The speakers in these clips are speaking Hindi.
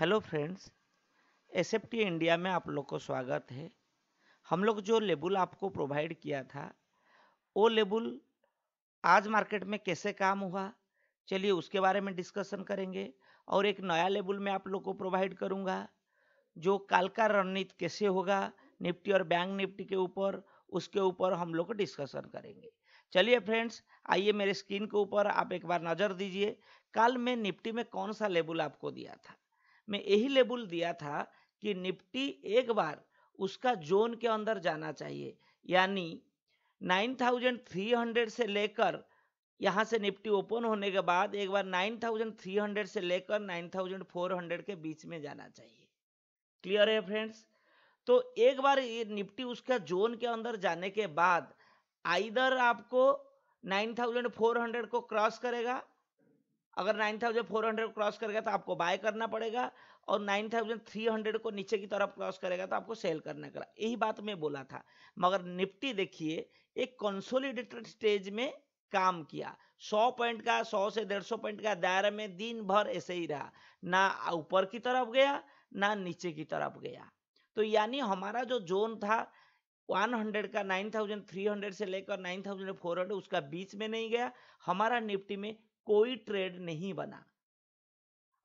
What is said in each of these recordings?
हेलो फ्रेंड्स एस इंडिया में आप लोग को स्वागत है हम लोग जो लेबुल आपको प्रोवाइड किया था वो लेबुल आज मार्केट में कैसे काम हुआ चलिए उसके बारे में डिस्कशन करेंगे और एक नया लेबुल मैं आप लोग को प्रोवाइड करूंगा जो काल का रणनीति कैसे होगा निफ्टी और बैंक निफ्टी के ऊपर उसके ऊपर हम लोग डिस्कशन करेंगे चलिए फ्रेंड्स आइए मेरे स्क्रीन के ऊपर आप एक बार नज़र दीजिए कल मैं निफ्टी में कौन सा लेबुल आपको दिया था में यही लेबुल दिया था कि निफ्टी एक बार उसका जोन के अंदर जाना चाहिए यानी 9300 से लेकर यहां से निफ्टी ओपन होने के बाद एक बार 9300 से लेकर 9400 के बीच में जाना चाहिए क्लियर है फ्रेंड्स तो एक बार ये निफ्टी उसका जोन के अंदर जाने के बाद आइदर आपको 9400 को क्रॉस करेगा अगर 9400 क्रॉस करेगा तो आपको बाय करना पड़ेगा और 9300 को नीचे की तरफ क्रॉस करेगा तो आपको सेल करना करा यही बात मैं बोला था मगर निफ्टी देखिए एक कंसोलिडेटेड स्टेज में काम किया 100 पॉइंट का 100 से 150 पॉइंट का दायरे में दिन भर ऐसे ही रहा ना ऊपर की तरफ गया ना नीचे की तरफ गया तो यानी हमारा जो जोन था 100 का 9300 से लेकर 9400 उसका बीच में नहीं गया हमारा निफ्टी में कोई ट्रेड नहीं बना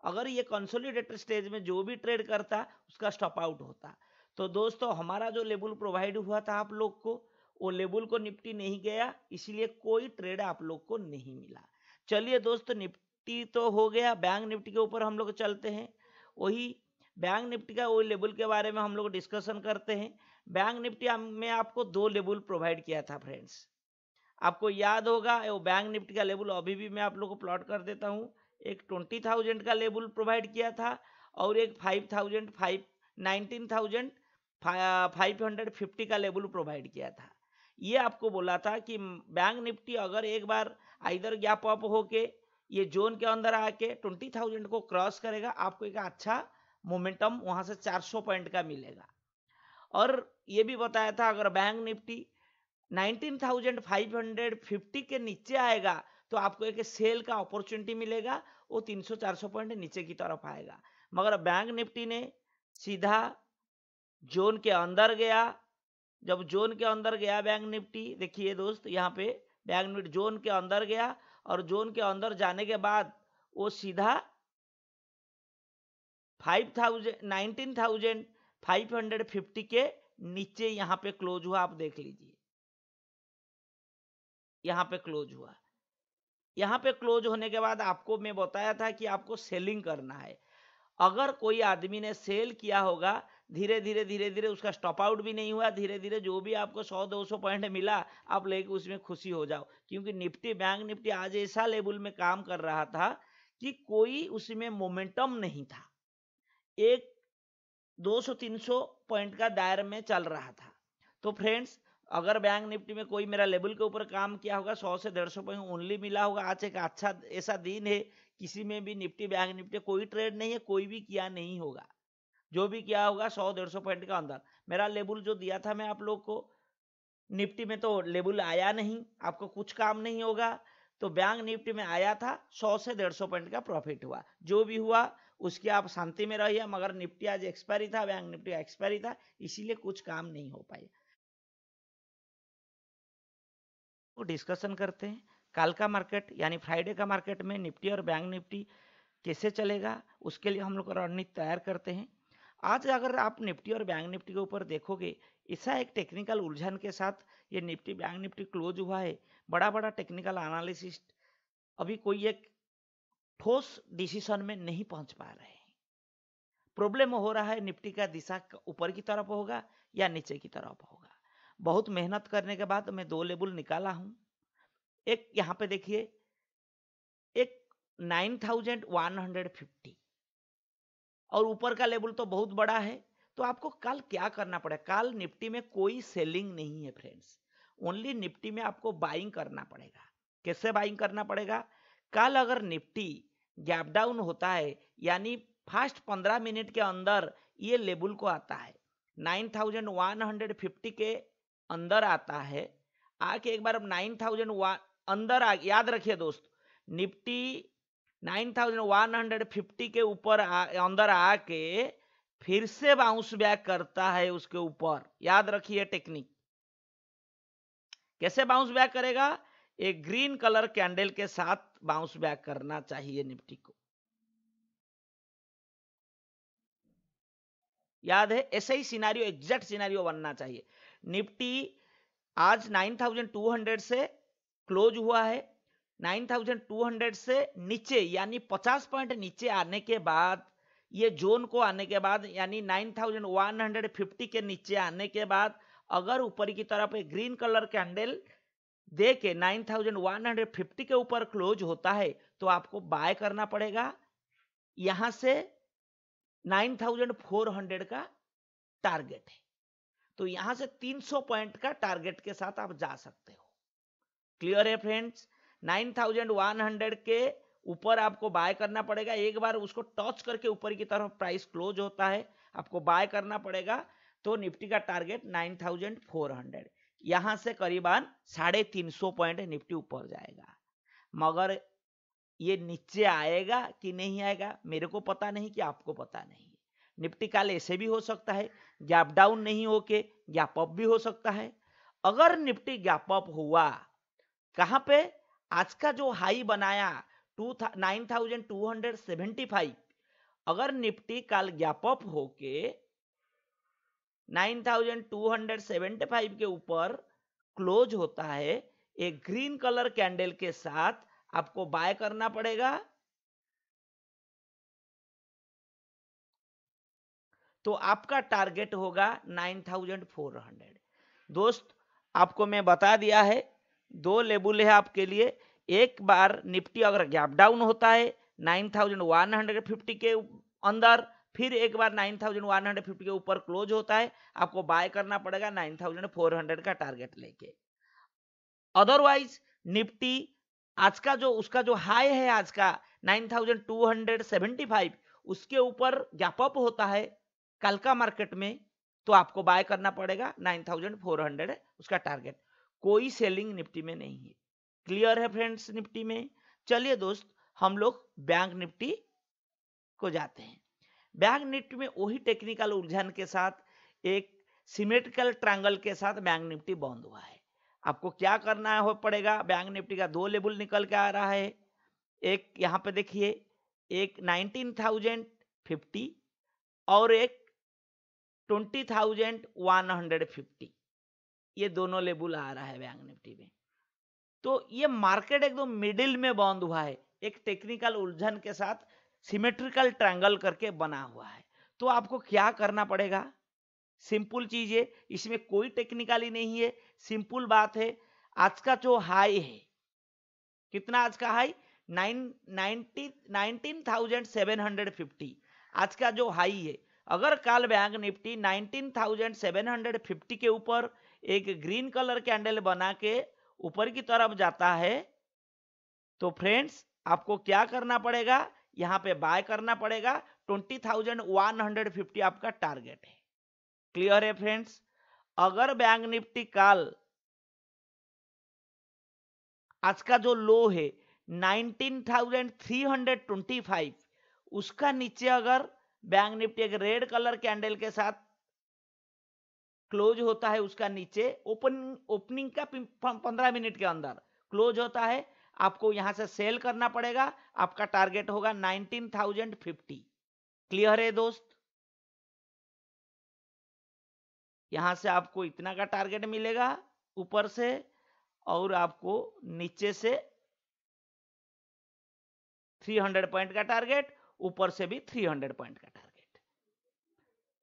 अगर ये कंसोलिडेटर स्टेज में जो भी ट्रेड करता उसका स्टॉप आउट होता तो दोस्तों हमारा जो लेबल प्रोवाइड हुआ था आप लोग को वो लेबल को निपटी नहीं गया इसीलिए कोई ट्रेड आप लोग को नहीं मिला चलिए दोस्तों निफ्टी तो हो गया बैंक निफ्टी के ऊपर हम लोग चलते हैं वही बैंक निफ्टी का वही लेबल के बारे में हम लोग डिस्कशन करते हैं बैंक निफ्टी में आपको दो लेबल प्रोवाइड किया था फ्रेंड्स आपको याद होगा वो बैंक निफ्टी का लेवल अभी भी मैं आप लोग को प्लॉट कर देता हूँ एक ट्वेंटी थाउजेंड का लेवल प्रोवाइड किया था और एक five thousand five nineteen thousand five hundred fifty का लेवल प्रोवाइड किया था ये आपको बोला था कि बैंक निफ्टी अगर एक बार आइधर गैप अप होके ये जोन के अंदर आके ट्वेंटी थाउजेंड को क्रॉस करेगा आपको एक अच्छा मोमेंटम वहां से चार पॉइंट का मिलेगा और ये भी बताया था अगर बैंक निफ्टी 19,550 के नीचे आएगा तो आपको एक सेल का अपॉर्चुनिटी मिलेगा वो 300-400 पॉइंट नीचे की तरफ आएगा मगर बैंक निफ्टी ने सीधा जोन के अंदर गया जब जोन के अंदर गया बैंक निफ्टी देखिए दोस्त यहाँ पे बैंक निफ्टी जोन के अंदर गया और जोन के अंदर जाने के बाद वो सीधा five thousand nineteen thousand five hundred fifty के नीचे यहाँ पे क्लोज हुआ आप देख लीजिए यहाँ पे क्लोज हुआ यहाँ पे क्लोज होने के बाद आपको मैं बताया था कि आपको सेलिंग करना है अगर कोई आदमी ने सेल किया होगा धीरे धीरे धीरे धीरे उसका स्टॉप आउट भी नहीं हुआ धीरे धीरे जो भी आपको 100 200 पॉइंट मिला आप लेके उसमें खुशी हो जाओ क्योंकि निफ्टी बैंक निफ्टी आज ऐसा लेवल में काम कर रहा था कि कोई उसमें मोमेंटम नहीं था एक 200 300 पॉइंट का दायर में चल रहा था तो फ्रेंड्स अगर बैंक निफ्टी में कोई मेरा लेवल के ऊपर काम किया होगा सौ से डेढ़ सौ पॉइंट ओनली मिला होगा आज एक अच्छा ऐसा दिन है किसी में भी निफ्टी बैंक निफ्टी कोई ट्रेड नहीं है कोई भी किया नहीं होगा जो भी किया होगा सौ डेढ़ सौ पॉइंट का अंदर मेरा लेबुल जो दिया था मैं आप लोग को निफ्टी में तो लेबुल आया नहीं आपको कुछ काम नहीं होगा तो बैंक निफ्टी में आया था सौ से डेढ़ सौ पॉइंट का प्रॉफिट हुआ जो भी हुआ उसकी आप शांति में रहिए मगर निफ्टी आज एक्सपायरी था बैंक निफ्टी एक्सपायरी था इसीलिए कुछ काम नहीं हो पाया को डिस्कशन करते हैं काल का मार्केट यानी फ्राइडे का मार्केट में निफ्टी और बैंक निफ्टी कैसे चलेगा उसके लिए हम लोग रणनीति तैयार करते हैं आज अगर आप निफ्टी और बैंक निफ्टी के ऊपर देखोगे ऐसा एक टेक्निकल उलझन के साथ ये निफ्टी बैंक निफ्टी क्लोज हुआ है बड़ा बड़ा टेक्निकल एनालिसिस अभी कोई एक ठोस डिसीशन में नहीं पहुंच पा रहे हैं प्रॉब्लम हो रहा है निफ्टी का दिशा ऊपर की तरफ होगा या नीचे की तरफ होगा बहुत मेहनत करने के बाद मैं दो लेबल निकाला हूं एक यहां पे देखिए एक फिफ्टी और ऊपर का लेवल तो बहुत बड़ा है तो आपको कल क्या करना पड़ेगा कल निफ्टी में कोई सेलिंग नहीं है फ्रेंड्स ओनली निफ्टी में आपको बाइंग करना पड़ेगा कैसे बाइंग करना पड़ेगा कल अगर निफ्टी गैप डाउन होता है यानी फास्ट पंद्रह मिनट के अंदर ये लेबल को आता है nine thousand one hundred fifty के अंदर आता है आके एक बार अब नाइन थाउजेंड अंदर आ याद रखिए दोस्त Nifty nine thousand one hundred fifty के ऊपर अंदर आके फिर से बाउंस बैक करता है उसके ऊपर याद रखिए टेक्निक कैसे बाउंस बैक करेगा एक ग्रीन कलर कैंडल के साथ बाउंस बैक करना चाहिए निफ्टी को याद है ऐसे ही सिनारियो एग्जैक्ट सिनारियो बनना चाहिए निफ्टी आज 9200 से क्लोज हुआ है 9200 से नीचे यानी 50 पॉइंट नीचे आने के बाद ये जोन को आने के बाद यानी 9150 के नीचे आने के बाद अगर ऊपर की तरफ एक ग्रीन कलर कैंडल दे के नाइन के ऊपर क्लोज होता है तो आपको बाय करना पड़ेगा यहां से 9400 का टारगेट है तो यहां से 300 पॉइंट का टारगेट के साथ आप जा सकते हो क्लियर है फ्रेंड्स 9100 के ऊपर आपको बाय करना पड़ेगा एक बार उसको टच करके ऊपर की तरफ प्राइस क्लोज होता है आपको बाय करना पड़ेगा तो निफ्टी का टारगेट 9400 यहां से करीबन साढ़े तीन सौ पॉइंट निफ्टी ऊपर जाएगा मगर ये नीचे आएगा कि नहीं आएगा मेरे को पता नहीं कि आपको पता नहीं निफ्टी काल ऐसे भी हो सकता है गैप डाउन नहीं होके गैप अप भी हो सकता है अगर निफ्टी गैप अप हुआ कहाँ पे आज का जो हाई बनाया two nine thousand two hundred seventy five अगर निफ्टी काल गैप अप होके फाइव के ऊपर क्लोज होता है एक ग्रीन कलर कैंडल के साथ आपको बाय करना पड़ेगा तो आपका टारगेट होगा 9400 दोस्त आपको मैं बता दिया है दो लेबुल है आपके लिए एक बार निफ्टी अगर गैप डाउन होता है 9150 के अंदर फिर एक बार 9150 के ऊपर क्लोज होता है आपको बाय करना पड़ेगा 9400 का टारगेट लेके अदरवाइज निफ्टी आज का जो उसका जो हाई है आज का 9275 उसके ऊपर गैप अप होता है कल का मार्केट में तो आपको बाय करना पड़ेगा 9400 है उसका टारगेट कोई सेलिंग निफ्टी में नहीं है क्लियर है फ्रेंड्स निफ्टी में चलिए दोस्त हम लोग बैंक निफ्टी को जाते हैं बैंक निफ्टी में वही टेक्निकल उलझन के साथ एक सिमेट्रिकल ट्रायंगल के साथ बैंक निफ्टी बंद हुआ है आपको क्या करना हो पड़ेगा बैंक निफ्टी का दो लेवल निकल के आ रहा है एक यहाँ पे देखिए एक 19,050 और एक twenty thousand one hundred fifty ये दोनों लेबुल आ रहा है बैंक निफ्टी में तो ये मार्केट एकदम मिडिल में बंद हुआ है एक टेक्निकल उलझन के साथ सिमेट्रिकल ट्रायंगल करके बना हुआ है तो आपको क्या करना पड़ेगा सिंपल चीज है इसमें कोई टेक्निकली नहीं है सिंपल बात है आज का जो हाई है कितना आज का high nine ninety nineteen thousand seven hundred fifty आज का जो हाई है अगर काल बैंक निफ्टी 19,750 के ऊपर एक ग्रीन कलर कैंडल बना के ऊपर की तरफ जाता है तो फ्रेंड्स आपको क्या करना पड़ेगा यहां पे बाय करना पड़ेगा 20,150 आपका टारगेट है क्लियर है फ्रेंड्स अगर बैंक निफ्टी काल आज का जो लो है 19,325 उसका नीचे अगर बैंक निफ्टी एक रेड कलर कैंडल के साथ क्लोज होता है उसका नीचे ओपन ओपनिंग का पंद्रह मिनट के अंदर क्लोज होता है आपको यहां से सेल करना पड़ेगा आपका टारगेट होगा नाइनटीन थाउजेंड फिफ्टी क्लियर है दोस्त यहां से आपको इतना का टारगेट मिलेगा ऊपर से और आपको नीचे से थ्री हंड्रेड पॉइंट का टारगेट ऊपर से भी 300 पॉइंट का टारगेट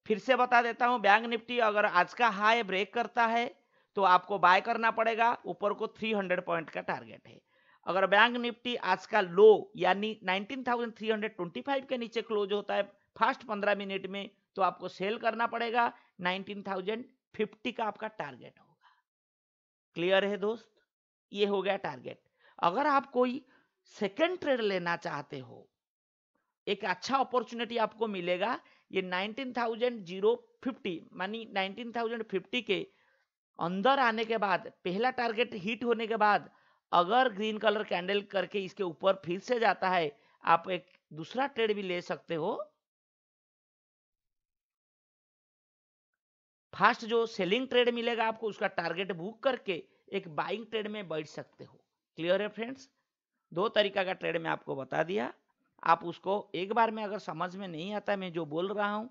फिर से बता देता हूं बैंक निफ्टी अगर आज का हाई ब्रेक करता है तो आपको बाय करना पड़ेगा ऊपर को 300 पॉइंट का टारगेट है अगर बैंक निफ्टी आज का लो यानी 19,325 के नीचे क्लोज होता है फर्स्ट 15 मिनट में तो आपको सेल करना पड़ेगा 19,050 का आपका टारगेट होगा क्लियर है दोस्त ये हो गया टारगेट अगर आप कोई सेकेंड ट्रेड लेना चाहते हो एक अच्छा अपॉर्चुनिटी आपको मिलेगा ये 19,050 मानी 19,050 के अंदर आने के बाद पहला टारगेट हिट होने के बाद अगर ग्रीन कलर कैंडल करके इसके ऊपर फिर से जाता है आप एक दूसरा ट्रेड भी ले सकते हो फास्ट जो सेलिंग ट्रेड मिलेगा आपको उसका टारगेट बुक करके एक बाइंग ट्रेड में बैठ सकते हो क्लियर है फ्रेंड्स दो तरीका का ट्रेड में आपको बता दिया आप उसको एक बार में अगर समझ में नहीं आता मैं जो बोल रहा हूँ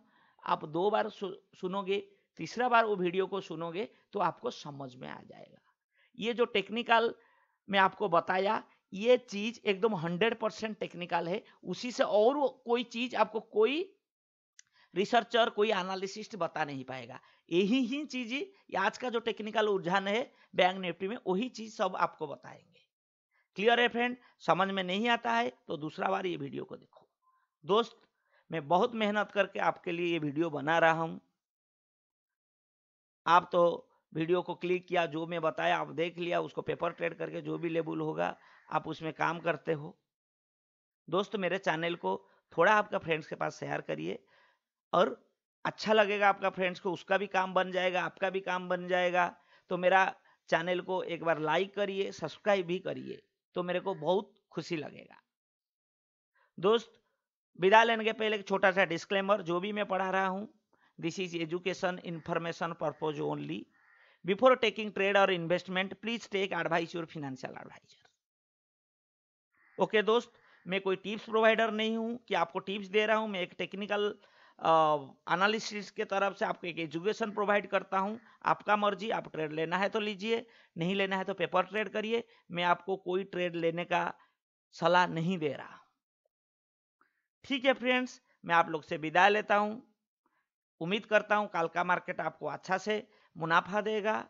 आप दो बार सु, सुनोगे तीसरा बार वो वीडियो को सुनोगे तो आपको समझ में आ जाएगा ये जो टेक्निकल मैं आपको बताया ये चीज एकदम हंड्रेड परसेंट टेक्निकल है उसी से और कोई चीज आपको कोई रिसर्चर कोई एनालिसिस्ट बता नहीं पाएगा यही ही चीज आज का जो टेक्निकल रुझान है बैंक निफ्टी में वही चीज सब आपको बताएंगे क्लियर है फ्रेंड समझ में नहीं आता है तो दूसरा बार ये वीडियो को देखो दोस्त मैं बहुत मेहनत करके आपके लिए ये वीडियो बना रहा हूँ आप तो वीडियो को क्लिक किया जो मैं बताया आप देख लिया उसको पेपर ट्रेड करके जो भी लेबल होगा आप उसमें काम करते हो दोस्त मेरे चैनल को थोड़ा आपका फ्रेंड्स के पास शेयर करिए और अच्छा लगेगा आपका फ्रेंड्स को उसका भी काम बन जाएगा आपका भी काम बन जाएगा तो मेरा चैनल को एक बार लाइक करिए सब्सक्राइब भी करिए तो मेरे को बहुत खुशी लगेगा दोस्त विदा लेने के पहले एक छोटा सा डिस्क्लेमर जो भी मैं पढ़ा रहा हूँ this is education information purpose only before taking trade और investment please take advice your financial adviser okay दोस्त मैं कोई टिप्स प्रोवाइडर नहीं हूँ कि आपको टिप्स दे रहा हूँ मैं एक टेक्निकल एनालिसिस के तरफ से आपको एक एजुकेशन प्रोवाइड करता हूं आपका मर्जी आप ट्रेड लेना है तो लीजिए नहीं लेना है तो पेपर ट्रेड करिए मैं आपको कोई ट्रेड लेने का सलाह नहीं दे रहा ठीक है फ्रेंड्स मैं आप लोग से विदाई लेता हूं उम्मीद करता हूं कल का मार्केट आपको अच्छा से मुनाफा देगा